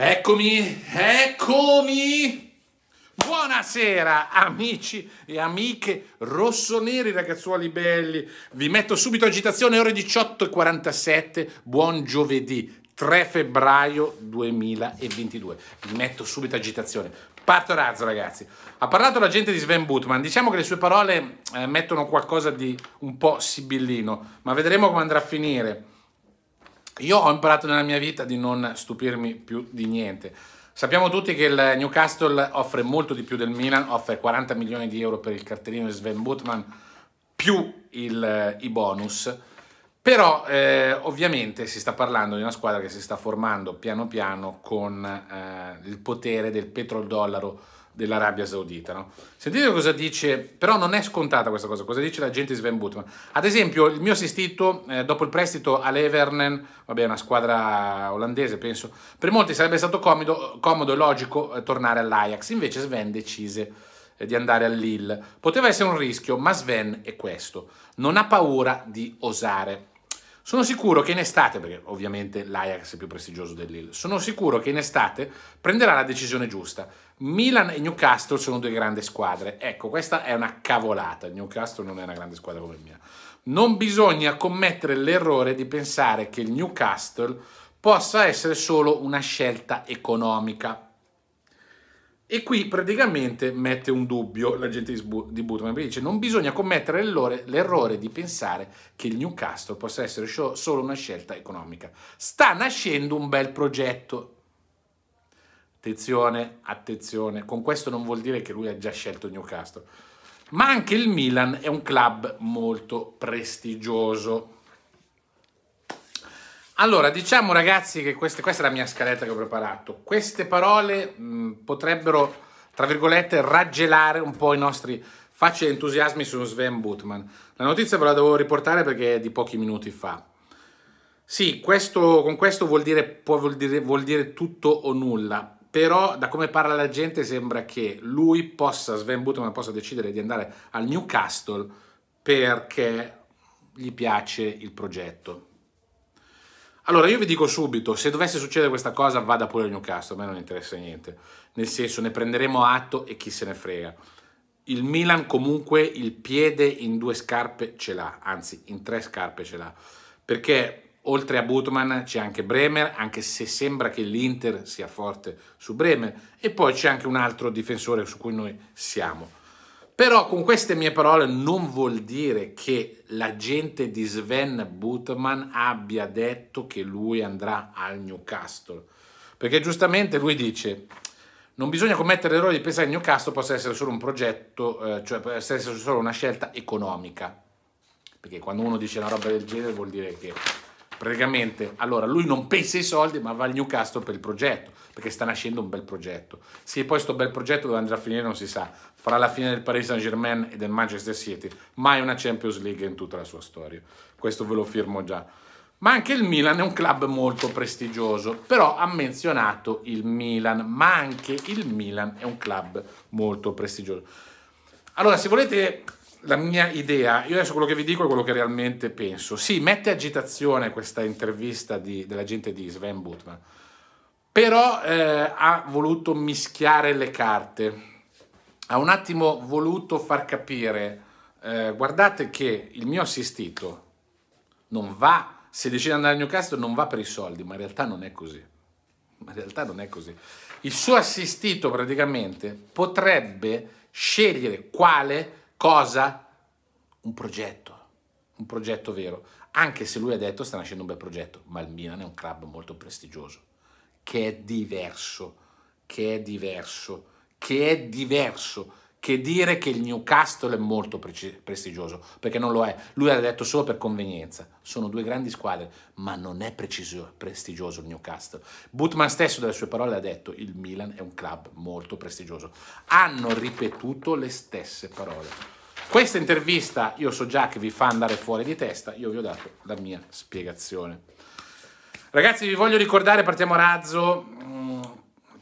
Eccomi, eccomi! Buonasera amici e amiche rossoneri, ragazzuoli belli. Vi metto subito agitazione, ore 18.47, buon giovedì 3 febbraio 2022. Vi metto subito agitazione. Parto razzo ragazzi. Ha parlato la gente di Sven Butman, diciamo che le sue parole eh, mettono qualcosa di un po' sibillino, ma vedremo come andrà a finire io ho imparato nella mia vita di non stupirmi più di niente. Sappiamo tutti che il Newcastle offre molto di più del Milan, offre 40 milioni di euro per il cartellino di Sven Butman più il, eh, i bonus. Però eh, ovviamente si sta parlando di una squadra che si sta formando piano piano con eh, il potere del petrodollaro dollaro dell'Arabia Saudita. No? Sentite cosa dice, però non è scontata questa cosa, cosa dice l'agente Sven Butman. Ad esempio, il mio assistito eh, dopo il prestito all'Evernen, vabbè, una squadra olandese penso, per molti sarebbe stato comodo, comodo e logico eh, tornare all'Ajax, invece Sven decise eh, di andare all'Ill. Poteva essere un rischio, ma Sven è questo, non ha paura di osare. Sono sicuro che in estate, perché ovviamente l'Ajax è più prestigioso dell'Ill, sono sicuro che in estate prenderà la decisione giusta Milan e Newcastle sono due grandi squadre. Ecco, questa è una cavolata. Newcastle non è una grande squadra come il Milan. Non bisogna commettere l'errore di pensare che il Newcastle possa essere solo una scelta economica. E qui praticamente mette un dubbio l'agente di Butman, perché dice non bisogna commettere l'errore di pensare che il Newcastle possa essere solo una scelta economica. Sta nascendo un bel progetto, Attenzione, attenzione, con questo non vuol dire che lui ha già scelto Newcastle. Ma anche il Milan è un club molto prestigioso. Allora, diciamo ragazzi che queste, questa è la mia scaletta che ho preparato. Queste parole mh, mm, potrebbero, tra virgolette, raggelare un po' i nostri facce e entusiasmi su Sven Butman. La notizia ve la devo riportare perché è di pochi minuti fa. Sì, questo, con questo vuol dire, può, vuol dire, vuol dire tutto o nulla, però da come parla la gente sembra che lui possa, Sven Butman possa decidere di andare al Newcastle perché gli piace il progetto. Allora, io vi dico subito, se dovesse succedere questa cosa, vada pure al Newcastle, a me non interessa niente. Nel senso, ne prenderemo atto e chi se ne frega. Il Milan comunque il piede in due scarpe ce l'ha, anzi in tre scarpe ce l'ha, perché oltre a Butman c'è anche Bremer, anche se sembra che l'Inter sia forte su Bremer, e poi c'è anche un altro difensore su cui noi siamo. Però con queste mie parole non vuol dire che l'agente di Sven Butman abbia detto che lui andrà al Newcastle. Perché giustamente lui dice non bisogna commettere l'errore di pensare che Newcastle possa essere solo un progetto, eh, cioè possa essere solo una scelta economica. Perché quando uno dice una roba del genere vuol dire che praticamente allora lui non pensa ai soldi ma va al Newcastle per il progetto perché sta nascendo un bel progetto se poi questo bel progetto dove andrà a finire non si sa fra la fine del Paris Saint Germain e del Manchester City mai una Champions League in tutta la sua storia questo ve lo firmo già ma anche il Milan è un club molto prestigioso però ha menzionato il Milan ma anche il Milan è un club molto prestigioso allora se volete la mia idea, io adesso quello che vi dico è quello che realmente penso. Sì, mette agitazione questa intervista di, della gente di Sven Butman, però eh, ha voluto mischiare le carte, ha un attimo voluto far capire, eh, guardate che il mio assistito non va, se decide di andare a Newcastle non va per i soldi, ma in realtà non è così. Ma in realtà non è così. Il suo assistito praticamente potrebbe scegliere quale Cosa? Un progetto, un progetto vero. Anche se lui ha detto sta nascendo un bel progetto, ma il Milan è un club molto prestigioso, che è diverso, che è diverso, che è diverso che dire che il Newcastle è molto prestigioso, perché non lo è. Lui l'ha detto solo per convenienza. Sono due grandi squadre, ma non è preciso, prestigioso il Newcastle. Butman stesso, dalle sue parole, ha detto il Milan è un club molto prestigioso. Hanno ripetuto le stesse parole. Questa intervista io so già che vi fa andare fuori di testa, io vi ho dato la mia spiegazione. Ragazzi, vi voglio ricordare, partiamo a razzo,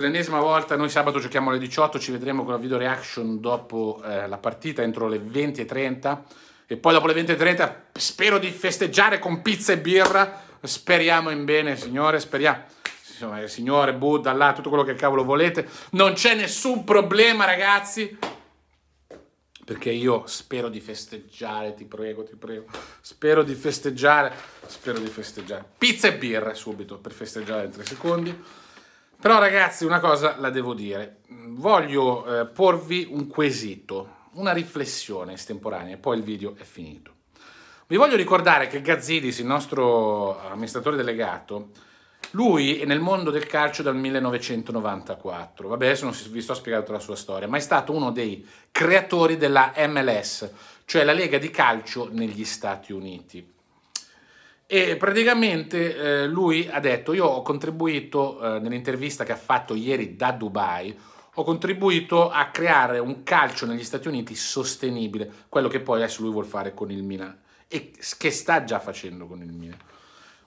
per l'ennesima volta noi sabato giochiamo alle 18, ci vedremo con la video reaction dopo eh, la partita, entro le 20.30 e poi dopo le 20.30 spero di festeggiare con pizza e birra, speriamo in bene signore, speriamo. Insomma, signore, Buddha, là, tutto quello che cavolo volete. Non c'è nessun problema, ragazzi perché io spero di festeggiare, ti prego, ti prego, spero di festeggiare, spero di festeggiare. Pizza e birra subito per festeggiare in tre secondi. Però ragazzi una cosa la devo dire, voglio eh, porvi un quesito, una riflessione estemporanea e poi il video è finito. Vi voglio ricordare che Gazzidis, il nostro amministratore delegato, lui è nel mondo del calcio dal 1994, vabbè adesso non vi sto spiegando la sua storia, ma è stato uno dei creatori della MLS, cioè la lega di calcio negli Stati Uniti. E praticamente eh, lui ha detto, io ho contribuito eh, nell'intervista che ha fatto ieri da Dubai, ho contribuito a creare un calcio negli Stati Uniti sostenibile, quello che poi adesso lui vuole fare con il Milan e che sta già facendo con il Milan.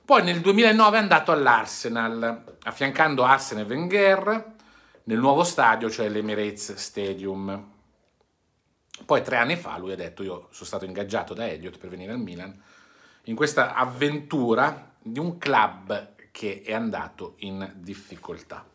Poi nel 2009 è andato all'Arsenal, affiancando Arsenal e Wenger nel nuovo stadio, cioè l'Emirates Stadium. Poi tre anni fa lui ha detto io sono stato ingaggiato da Elliot per venire al Milan in questa avventura di un club che è andato in difficoltà.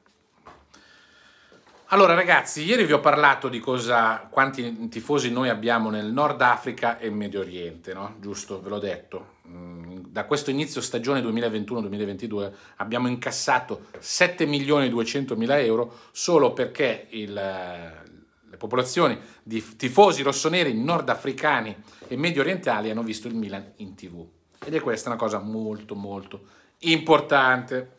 Allora ragazzi, ieri vi ho parlato di cosa, quanti tifosi noi abbiamo nel Nord Africa e Medio Oriente, no? Giusto, ve l'ho detto. Mm, da questo inizio stagione 2021-2022 abbiamo incassato 7 milioni 200 mila euro solo perché il, eh, le popolazioni di tifosi rossoneri nordafricani e medio orientali hanno visto il Milan in tv. Ed è questa una cosa molto molto importante.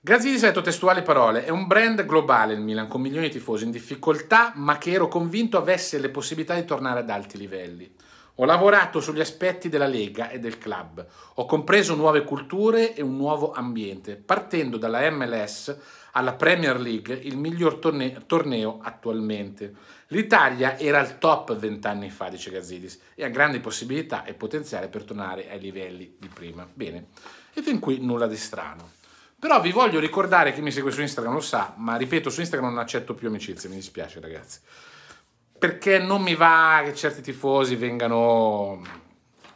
Gazzini ha detto testuali parole, è un brand globale il Milan, con milioni di tifosi in difficoltà, ma che ero convinto avesse le possibilità di tornare ad alti livelli. Ho lavorato sugli aspetti della Lega e del club, ho compreso nuove culture e un nuovo ambiente, partendo dalla MLS alla Premier League, il miglior torne- torneo attualmente. L'Italia era al top vent'anni fa, dice Gazidis, e ha grandi possibilità e potenziale per tornare ai livelli di prima. Bene, e fin qui nulla di strano. Però vi voglio ricordare, chi mi segue su Instagram lo sa, ma ripeto, su Instagram non accetto più amicizie, mi dispiace ragazzi. Perché non mi va che certi tifosi vengano...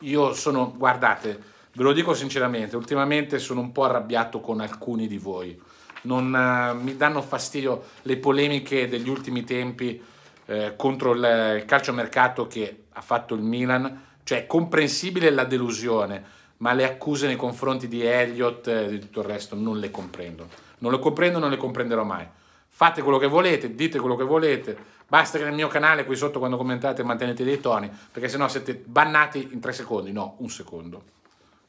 Io sono, guardate, ve lo dico sinceramente, ultimamente sono un po' arrabbiato con alcuni di voi non eh, mi danno fastidio le polemiche degli ultimi tempi eh, contro il, il calciomercato che ha fatto il Milan, cioè è comprensibile la delusione, ma le accuse nei confronti di Elliott e eh, di tutto il resto non le comprendo. Non le comprendo, non le comprenderò mai. Fate quello che volete, dite quello che volete, basta che nel mio canale qui sotto quando commentate mantenete dei toni, perché sennò siete bannati in tre secondi, no, un secondo.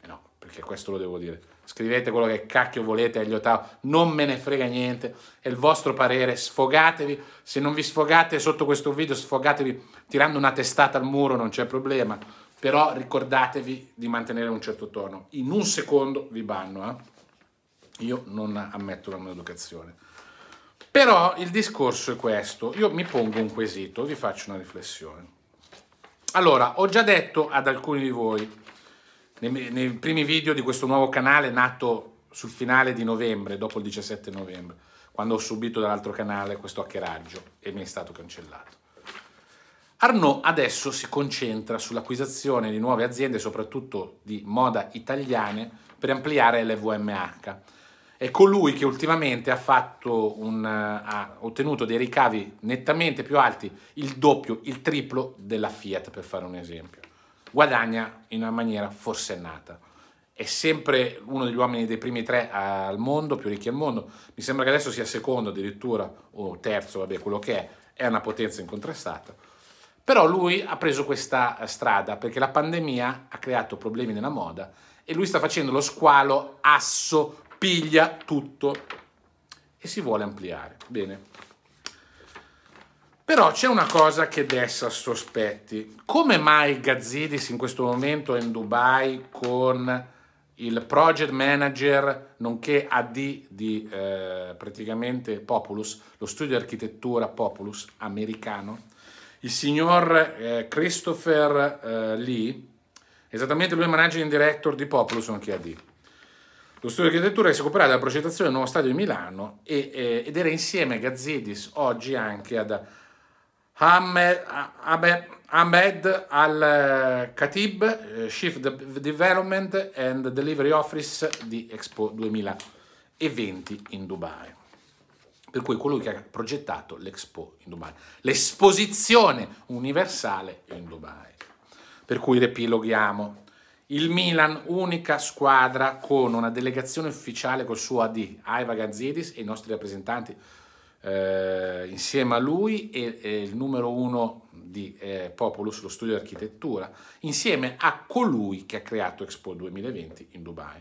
Eh no, perché questo lo devo dire scrivete quello che cacchio volete agli Otau, non me ne frega niente, è il vostro parere, sfogatevi, se non vi sfogate sotto questo video sfogatevi tirando una testata al muro, non c'è problema, però ricordatevi di mantenere un certo tono, in un secondo vi banno, eh? io non ammetto la maleducazione. Però il discorso è questo, io mi pongo un quesito, vi faccio una riflessione. Allora, ho già detto ad alcuni di voi, nei, nei primi video di questo nuovo canale nato sul finale di novembre, dopo il 17 novembre, quando ho subito dall'altro canale questo hackeraggio e mi è stato cancellato. Arnaud adesso si concentra sull'acquisizione di nuove aziende, soprattutto di moda italiane, per ampliare l'EVMH. È colui che ultimamente ha, un, eh, ha, ottenuto dei ricavi nettamente più alti, il doppio, il triplo della Fiat, per fare un esempio guadagna in una maniera forsennata. È sempre uno degli uomini dei primi tre al mondo, più ricchi al mondo. Mi sembra che adesso sia secondo addirittura, o terzo, vabbè, quello che è. È una potenza incontrastata. Però lui ha preso questa eh, strada perché la pandemia ha creato problemi nella moda e lui sta facendo lo squalo asso, piglia tutto e si vuole ampliare. Bene. Però c'è una cosa che dessa sospetti. Come mai Gazzidis in questo momento è in Dubai con il project manager nonché AD di eh, praticamente Populus, lo studio di architettura Populus americano, il signor eh, Christopher eh, Lee, esattamente lui è managing director di Populus nonché AD. Lo studio di architettura che si occuperà della progettazione del nuovo stadio di Milano e, eh, ed era insieme a Gazzidis oggi anche ad Ahmed, Al-Khatib, eh, Chief Development and Delivery Office di Expo 2020 in Dubai. Per cui colui che ha progettato l'Expo in Dubai, l'esposizione universale in Dubai. Per cui riepiloghiamo. Il Milan, unica squadra con una delegazione ufficiale col suo AD, Aiva Gazzidis e i nostri rappresentanti eh, insieme a lui e, e, il numero uno di eh, Popolus, lo studio di architettura, insieme a colui che ha creato Expo 2020 in Dubai.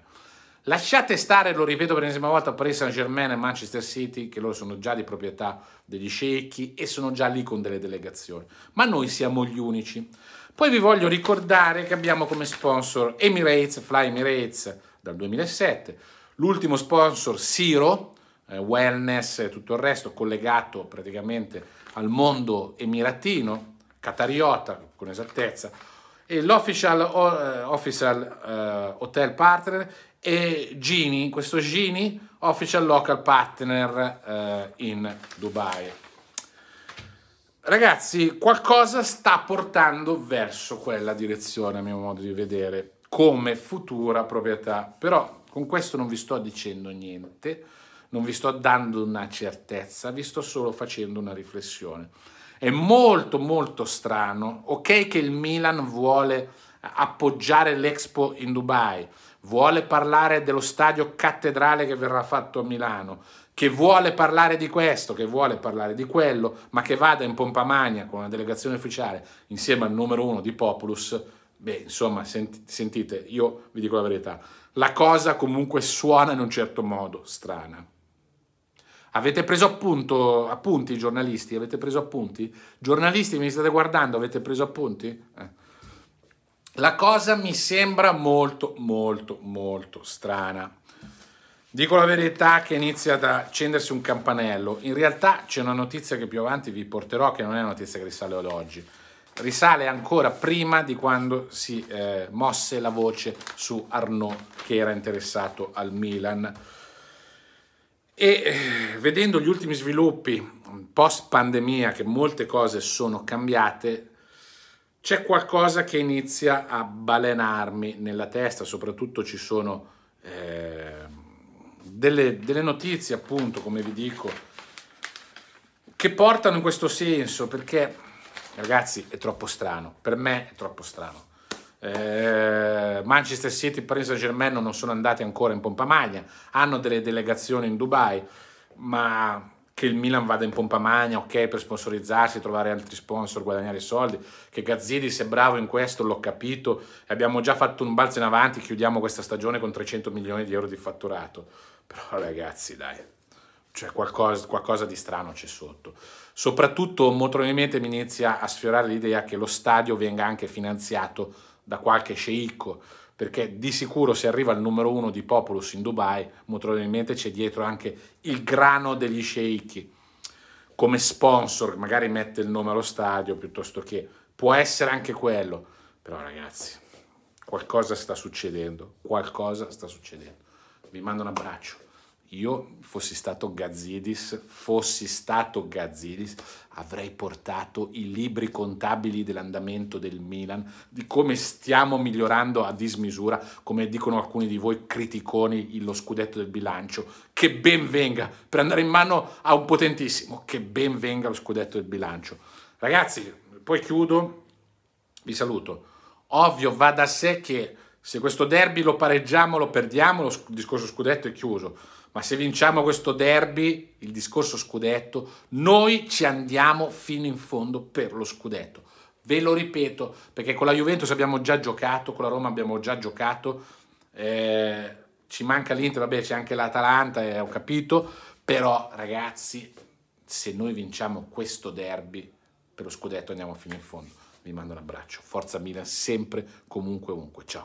Lasciate stare, lo ripeto per l'ennesima volta, Paris Saint-Germain e Manchester City, che loro sono già di proprietà degli sceicchi e sono già lì con delle delegazioni. Ma noi siamo gli unici. Poi vi voglio ricordare che abbiamo come sponsor Emirates, Fly Emirates dal 2007, l'ultimo sponsor Siro, eh, wellness e tutto il resto, collegato praticamente al mondo emiratino, catariota con esattezza, e l'Official uh, official, uh, Hotel Partner e Gini, questo Gini, Official Local Partner uh, in Dubai. Ragazzi, qualcosa sta portando verso quella direzione, a mio modo di vedere, come futura proprietà. Però con questo non vi sto dicendo niente, non vi sto dando una certezza, vi sto solo facendo una riflessione. È molto molto strano, ok che il Milan vuole appoggiare l'Expo in Dubai, vuole parlare dello stadio cattedrale che verrà fatto a Milano, che vuole parlare di questo, che vuole parlare di quello, ma che vada in pompa magna con una delegazione ufficiale insieme al numero uno di Populus, beh, insomma, sentite, io vi dico la verità, la cosa comunque suona in un certo modo strana. Avete preso appunto, appunti giornalisti? Avete preso appunti? Giornalisti mi state guardando, avete preso appunti? Eh. La cosa mi sembra molto, molto, molto strana. Dico la verità che inizia ad accendersi un campanello. In realtà c'è una notizia che più avanti vi porterò, che non è una notizia che risale ad oggi. Risale ancora prima di quando si eh, mosse la voce su Arnaud, che era interessato al Milan. E eh, vedendo gli ultimi sviluppi post pandemia, che molte cose sono cambiate, c'è qualcosa che inizia a balenarmi nella testa, soprattutto ci sono eh, delle, delle notizie, appunto, come vi dico, che portano in questo senso, perché ragazzi è troppo strano, per me è troppo strano. Eh, Manchester City e Paris Saint Germain non sono andati ancora in pompa magna hanno delle delegazioni in Dubai, ma che il Milan vada in pompa magna ok, per sponsorizzarsi, trovare altri sponsor, guadagnare soldi, che Gazzidi sia bravo in questo, l'ho capito, abbiamo già fatto un balzo in avanti, chiudiamo questa stagione con 300 milioni di euro di fatturato, però ragazzi dai, cioè qualcosa, qualcosa di strano c'è sotto. Soprattutto molto probabilmente mi inizia a sfiorare l'idea che lo stadio venga anche finanziato da qualche sceicco, perché di sicuro se arriva il numero uno di Populus in Dubai, molto probabilmente c'è dietro anche il grano degli sceicchi come sponsor, magari mette il nome allo stadio piuttosto che può essere anche quello, però ragazzi, qualcosa sta succedendo, qualcosa sta succedendo. Vi mando un abbraccio io fossi stato Gazzidis, fossi stato Gazzidis, avrei portato i libri contabili dell'andamento del Milan, di come stiamo migliorando a dismisura, come dicono alcuni di voi criticoni lo scudetto del bilancio, che ben venga, per andare in mano a un potentissimo, che ben venga lo scudetto del bilancio. Ragazzi, poi chiudo, vi saluto. Ovvio va da sé che se questo derby lo pareggiamo, lo perdiamo, lo discorso scudetto è chiuso. Ma se vinciamo questo derby, il discorso scudetto, noi ci andiamo fino in fondo per lo scudetto. Ve lo ripeto, perché con la Juventus abbiamo già giocato, con la Roma abbiamo già giocato, eh, ci manca l'Inter, vabbè c'è anche l'Atalanta, eh, ho capito, però ragazzi, se noi vinciamo questo derby, per lo scudetto andiamo fino in fondo. Vi mando un abbraccio, forza Milan sempre, comunque, ovunque, ciao.